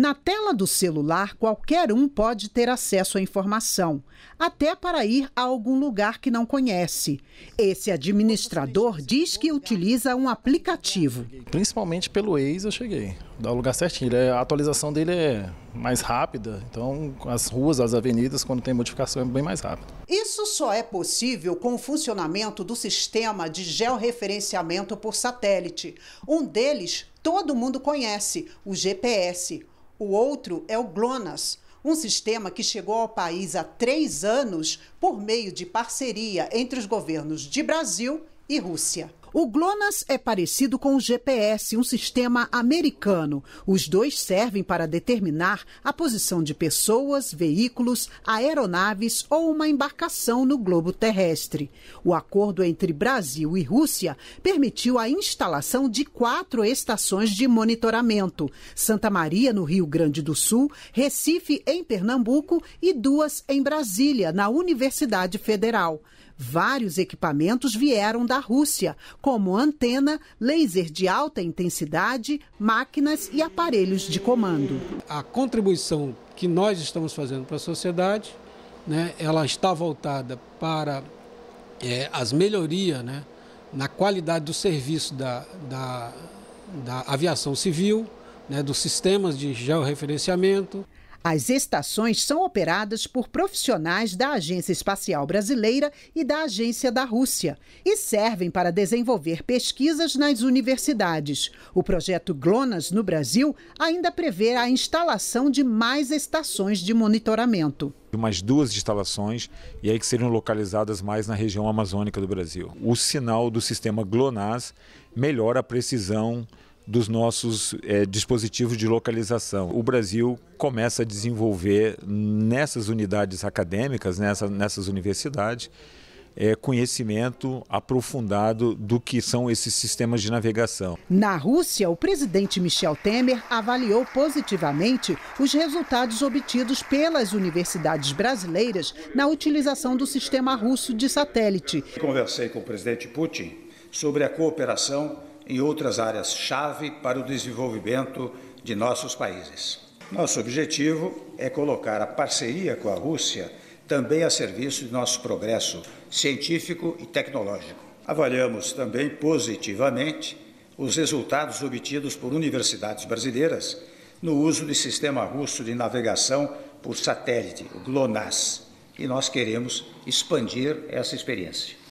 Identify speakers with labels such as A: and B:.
A: Na tela do celular, qualquer um pode ter acesso à informação, até para ir a algum lugar que não conhece. Esse administrador diz que utiliza um aplicativo. Principalmente pelo Waze eu cheguei. Dá o lugar certinho.
B: É, a atualização dele é mais rápida, então as ruas, as avenidas, quando tem modificação, é bem mais rápido.
A: Isso só é possível com o funcionamento do sistema de georreferenciamento por satélite. Um deles todo mundo conhece, o GPS. O outro é o GLONASS, um sistema que chegou ao país há três anos por meio de parceria entre os governos de Brasil e Rússia. O GLONASS é parecido com o GPS, um sistema americano. Os dois servem para determinar a posição de pessoas, veículos, aeronaves ou uma embarcação no globo terrestre. O acordo entre Brasil e Rússia permitiu a instalação de quatro estações de monitoramento: Santa Maria, no Rio Grande do Sul, Recife, em Pernambuco e duas em Brasília, na Universidade Federal. Vários equipamentos vieram da Rússia, como antena, laser de alta intensidade, máquinas e aparelhos de comando. A contribuição que nós estamos fazendo para a sociedade, né,
C: ela está voltada para é, as melhorias né, na
A: qualidade do serviço da, da, da aviação civil, né, dos sistemas de georreferenciamento. As estações são operadas por profissionais da Agência Espacial Brasileira e da Agência da Rússia e servem para desenvolver pesquisas nas universidades. O projeto GLONASS no Brasil ainda prevê a instalação de mais estações de monitoramento
B: umas duas instalações e aí que seriam localizadas mais na região amazônica do Brasil. O sinal do sistema GLONASS melhora a precisão dos nossos é, dispositivos de localização. O Brasil começa a desenvolver nessas unidades acadêmicas, nessa, nessas universidades, é, conhecimento aprofundado do que são esses sistemas de navegação.
A: Na Rússia, o presidente Michel Temer avaliou positivamente os resultados obtidos pelas universidades brasileiras na utilização do sistema russo de satélite.
C: Conversei com o presidente Putin sobre a cooperação em outras áreas-chave para o desenvolvimento de nossos países. Nosso objetivo é colocar a parceria com a Rússia também a serviço de nosso progresso científico e tecnológico. Avaliamos também positivamente os resultados obtidos por universidades brasileiras no uso do sistema russo de navegação por satélite, o GLONASS, e nós queremos expandir essa experiência.